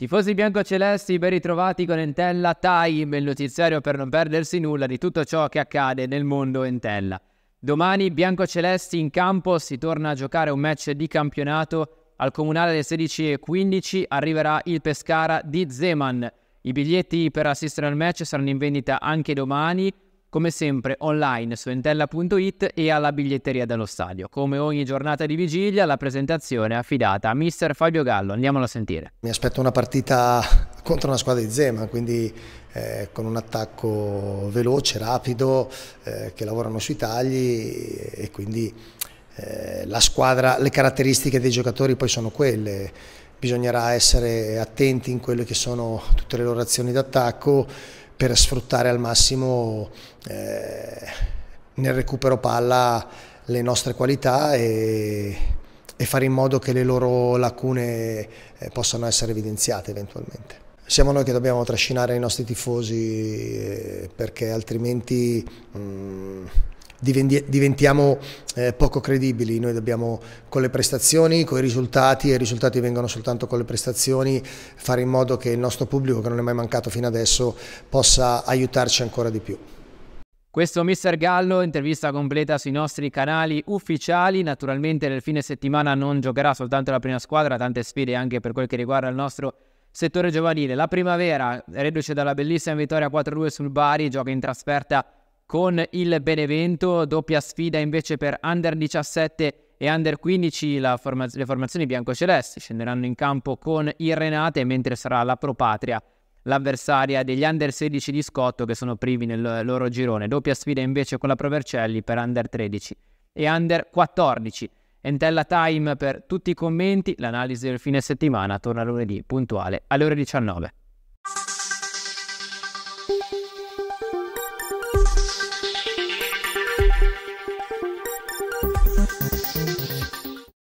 Tifosi biancocelesti, ben ritrovati con Entella Time, il notiziario per non perdersi nulla di tutto ciò che accade nel mondo Entella. Domani biancocelesti in campo si torna a giocare un match di campionato. Al comunale alle 16.15 arriverà il Pescara di Zeman. I biglietti per assistere al match saranno in vendita anche domani come sempre online su entella.it e alla biglietteria dello stadio. Come ogni giornata di vigilia, la presentazione è affidata a mister Fabio Gallo. Andiamolo a sentire. Mi aspetto una partita contro una squadra di Zema, quindi eh, con un attacco veloce, rapido, eh, che lavorano sui tagli e quindi eh, la squadra, le caratteristiche dei giocatori poi sono quelle. Bisognerà essere attenti in quelle che sono tutte le loro azioni d'attacco per sfruttare al massimo eh, nel recupero palla le nostre qualità e, e, fare in modo che le loro lacune eh, possano essere evidenziate eventualmente. Siamo noi che dobbiamo trascinare i nostri tifosi eh, perché altrimenti... Mh, mm, diventiamo eh, poco credibili, noi dobbiamo con le prestazioni, con i risultati e i risultati vengono soltanto con le prestazioni, fare in modo che il nostro pubblico che non è mai mancato fino adesso possa aiutarci ancora di più. Questo Mr. Gallo, intervista completa sui nostri canali ufficiali, naturalmente nel fine settimana non giocherà soltanto la prima squadra, tante sfide anche per quel che riguarda il nostro settore giovanile. La primavera, reduce dalla bellissima vittoria 4-2 sul Bari, gioca in trasferta con il Benevento, doppia sfida invece per Under 17 e Under 15, formaz- le formazioni biancocelesti scenderanno in campo con il Renate, mentre sarà la Pro Patria l'avversaria degli Under 16 di Scotto che sono privi nel loro girone, doppia sfida invece con la Pro Vercelli per Under 13 e Under 14. Entella Time per tutti i commenti, l'analisi del fine settimana torna lunedì puntuale alle ore 19.